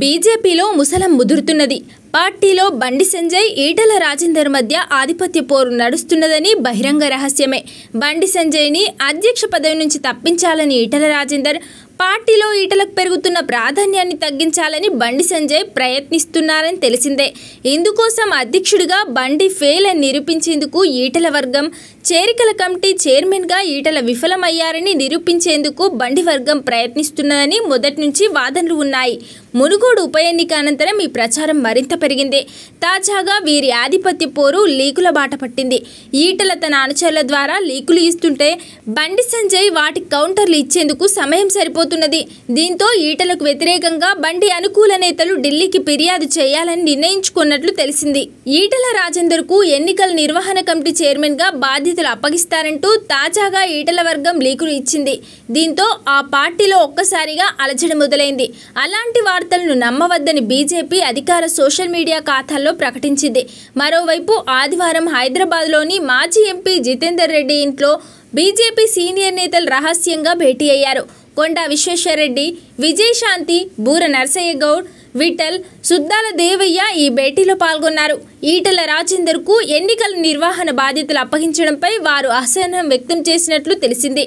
బీజేపీలో ముసలం ముదురుతున్నది పార్టీలో బండి సంజయ్ ఈటల రాజేందర్ మధ్య ఆధిపత్య పోరు నడుస్తున్నదని బహిరంగ రహస్యమే బండి సంజయ్ని అధ్యక్ష పదవి నుంచి తప్పించాలని ఈటల రాజేందర్ పార్టీలో ఈటలకు పెరుగుతున్న ప్రాధాన్యాన్ని తగ్గించాలని బండి సంజయ్ ప్రయత్నిస్తున్నారని తెలిసిందే ఇందుకోసం అధ్యక్షుడిగా బండి ఫెయిల్ అని నిరూపించేందుకు ఈటల వర్గం చేరికల కమిటీ చైర్మన్గా ఈటల విఫలమయ్యారని నిరూపించేందుకు బండి వర్గం ప్రయత్నిస్తున్నదని మొదటి నుంచి వాదనలు ఉన్నాయి మునుగోడు ఉప ఎన్నిక అనంతరం ఈ ప్రచారం మరింత పెరిగింది తాజాగా వీరి ఆధిపత్య పోరు లీకుల బాట పట్టింది ఈటల తన అనుచరుల ద్వారా లీకులు ఇస్తుంటే బండి సంజయ్ వాటి కౌంటర్లు ఇచ్చేందుకు సమయం సరిపోతుంది జరగబోతున్నది దీంతో ఈటలకు వ్యతిరేకంగా బండి అనుకూల నేతలు ఢిల్లీకి ఫిర్యాదు చేయాలని నిర్ణయించుకున్నట్లు తెలిసింది ఈటల రాజేందర్కు ఎన్నికల నిర్వహణ కమిటీ చైర్మన్గా బాధ్యతలు అప్పగిస్తారంటూ తాజాగా ఈటల వర్గం లీకులు ఇచ్చింది దీంతో ఆ పార్టీలో ఒక్కసారిగా అలజడి మొదలైంది అలాంటి వార్తలను నమ్మవద్దని బీజేపీ అధికార సోషల్ మీడియా ఖాతాల్లో ప్రకటించింది మరోవైపు ఆదివారం హైదరాబాద్లోని మాజీ ఎంపీ జితేందర్ రెడ్డి ఇంట్లో బీజేపీ సీనియర్ నేతలు రహస్యంగా భేటీ అయ్యారు కొండా విశ్వేశ్వరరెడ్డి విజయశాంతి బూర నర్సయ్య గౌడ్ విఠల్ సుద్దాల దేవయ్య ఈ భేటీలో పాల్గొన్నారు ఈటల రాజేందర్కు ఎన్నికల నిర్వహణ బాధ్యతలు అప్పగించడంపై వారు అసహనం వ్యక్తం చేసినట్లు తెలిసింది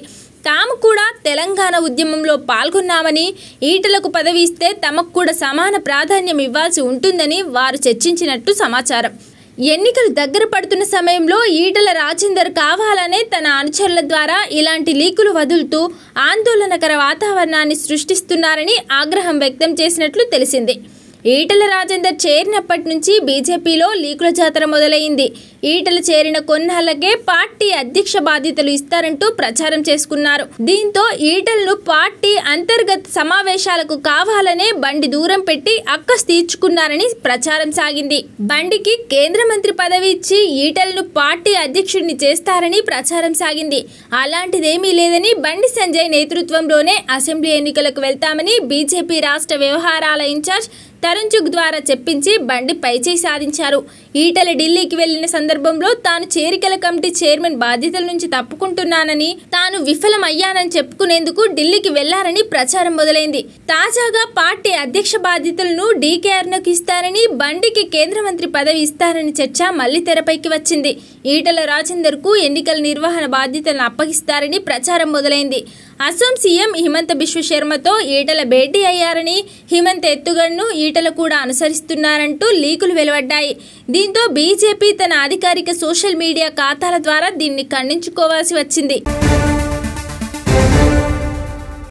తాము కూడా తెలంగాణ ఉద్యమంలో పాల్గొన్నామని ఈటలకు పదవి ఇస్తే తమకు కూడా సమాన ప్రాధాన్యం ఇవ్వాల్సి ఉంటుందని వారు చర్చించినట్టు సమాచారం ఎన్నికలు దగ్గర పడుతున్న సమయంలో ఈటల రాజేందర్ కావాలనే తన అనుచరుల ద్వారా ఇలాంటి లీకులు వదులుతూ ఆందోళనకర వాతావరణాన్ని సృష్టిస్తున్నారని ఆగ్రహం వ్యక్తం చేసినట్లు తెలిసింది ఈటల రాజేందర్ చేరినప్పటి నుంచి బీజేపీలో లీకుల జాతర మొదలైంది ఈటలు చేరిన కొన్నాళ్ళకే పార్టీ అధ్యక్ష బాధ్యతలు ఇస్తారంటూ ప్రచారం చేసుకున్నారు దీంతో ఈటలను పార్టీ అంతర్గత సమావేశాలకు కావాలనే బండి దూరం పెట్టి అక్కస్ తీర్చుకున్నారని ప్రచారం సాగింది బండికి కేంద్ర మంత్రి పదవి ఇచ్చి ఈటలను పార్టీ అధ్యక్షుడిని చేస్తారని ప్రచారం సాగింది అలాంటిదేమీ లేదని బండి సంజయ్ నేతృత్వంలోనే అసెంబ్లీ ఎన్నికలకు వెళ్తామని బీజేపీ రాష్ట్ర వ్యవహారాల ఇన్ఛార్జ్ తరుణ్జుగ్ ద్వారా చెప్పించి బండి పైచేయి సాధించారు ఈటల ఢిల్లీకి వెళ్లిన సందర్భంలో తాను చేరికల కమిటీ చైర్మన్ బాధ్యతల నుంచి తప్పుకుంటున్నానని తాను విఫలమయ్యానని చెప్పుకునేందుకు ఢిల్లీకి వెళ్లారని ప్రచారం మొదలైంది తాజాగా పార్టీ అధ్యక్ష బాధ్యతలను డీకేఆర్నకు ఇస్తారని బండికి కేంద్ర మంత్రి పదవి ఇస్తారని చర్చ మళ్లీ తెరపైకి వచ్చింది ఈటల రాజేందర్కు ఎన్నికల నిర్వహణ బాధ్యతలను అప్పగిస్తారని ప్రచారం మొదలైంది అసోం సీఎం హిమంత్ బిశ్వ శర్మతో ఈటల భేటీ అయ్యారని హిమంత ఎత్తుగడ్ను ఈటల కూడా అనుసరిస్తున్నారంటూ లీకులు వెలువడ్డాయి దీంతో బీజేపీ తన అధికారిక సోషల్ మీడియా ఖాతాల ద్వారా దీన్ని ఖండించుకోవాల్సి వచ్చింది